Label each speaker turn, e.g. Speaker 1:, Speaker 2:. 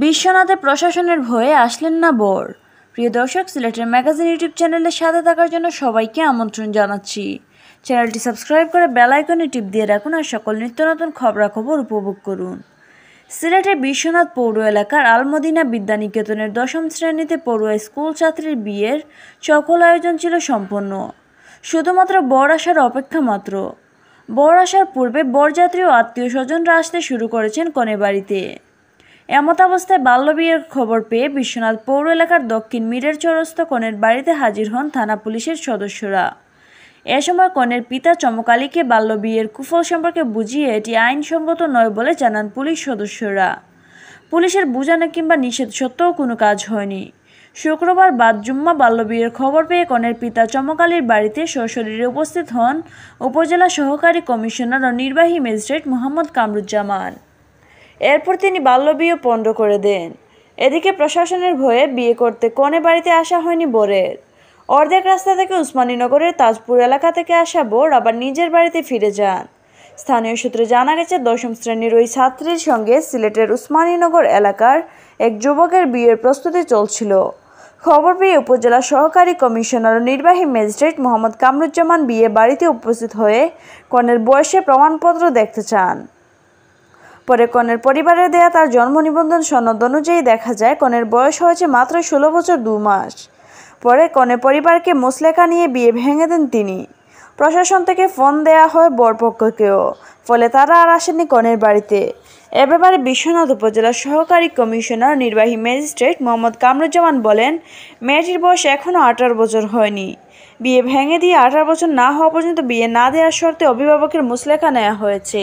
Speaker 1: বিশ্বনাথে প্রশাসনের ভয়ে আসলেন না বর প্রিয় দর্শক সিলেটের ম্যাগাজিন ইউটিউব চ্যানেলের সাথে থাকার জন্য সবাইকে আমন্ত্রণ জানাচ্ছি চ্যানেলটি সাবস্ক্রাইব করে বেলাইকনে টিপ দিয়ে রাখুন আর সকল নিত্য নতুন খবরাখবর উপভোগ করুন সিলেটের বিশ্বনাথ পৌর এলাকার আলমদিনা বিদ্যানিকেতনের দশম শ্রেণীতে পড়ুয়া স্কুল ছাত্রীর বিয়ের সকল আয়োজন ছিল সম্পন্ন শুধুমাত্র বর আসার অপেক্ষা মাত্র বর আসার পূর্বে বরযাত্রী ও আত্মীয় স্বজনরা আসতে শুরু করেছেন কনে বাড়িতে এমত অবস্থায় বাল্যবিয়ের খবর পেয়ে বিশ্বনাথ পৌর এলাকার দক্ষিণ মিরের চরস্থ কনের বাড়িতে হাজির হন থানা পুলিশের সদস্যরা এ সময় কনের পিতা চমকালীকে বাল্যবিয়ের কুফল সম্পর্কে বুঝিয়ে এটি আইনসঙ্গত নয় বলে জানান পুলিশ সদস্যরা পুলিশের বোঝানো কিংবা নিষেধ সত্ত্বেও কোনো কাজ হয়নি শুক্রবার বাদ জুম্মা বাল্যবিয়ের খবর পেয়ে কনের পিতা চমকালীর বাড়িতে সশরীরে উপস্থিত হন উপজেলা সহকারী কমিশনার ও নির্বাহী ম্যাজিস্ট্রেট মোহাম্মদ কামরুজ্জামান এরপর তিনি বাল্যবিয়ে পণ্ড করে দেন এদিকে প্রশাসনের ভয়ে বিয়ে করতে কনে বাড়িতে আসা হয়নি বোরের অর্ধেক রাস্তা থেকে উসমানীনগরের তাজপুর এলাকা থেকে আসা বোর আবার নিজের বাড়িতে ফিরে যান স্থানীয় সূত্রে জানা গেছে দশম শ্রেণীর ওই ছাত্রীর সঙ্গে সিলেটের উসমানীনগর এলাকার এক যুবকের বিয়ের প্রস্তুতি চলছিল খবর পেয়ে উপজেলা সহকারী কমিশনার ও নির্বাহী ম্যাজিস্ট্রেট মোহাম্মদ কামরুজ্জামান বিয়ে বাড়িতে উপস্থিত হয়ে কনের বয়সে প্রমাণপত্র দেখতে চান পরে কনের পরিবারের দেয়া তার জন্ম নিবন্ধন সনদ অনুযায়ী দেখা যায় কনের বয়স হয়েছে মাত্র ষোলো বছর দু মাস পরে কনে পরিবারকে মুসলেখা নিয়ে বিয়ে ভেঙে দেন তিনি প্রশাসন থেকে ফোন দেয়া হয় বরপক্ষকেও ফলে তারা আর আসেননি কনের বাড়িতে এ ব্যাপারে বিশ্বনাথ উপজেলার সহকারী কমিশনার নির্বাহী ম্যাজিস্ট্রেট মোহাম্মদ কামরুজ্জামান বলেন মেয়েটির বয়স এখনও আঠারো বছর হয়নি বিয়ে ভেঙে দিয়ে আঠারো বছর না হওয়া পর্যন্ত বিয়ে না দেওয়ার শর্তে অভিভাবকের মুসলেখা নেওয়া হয়েছে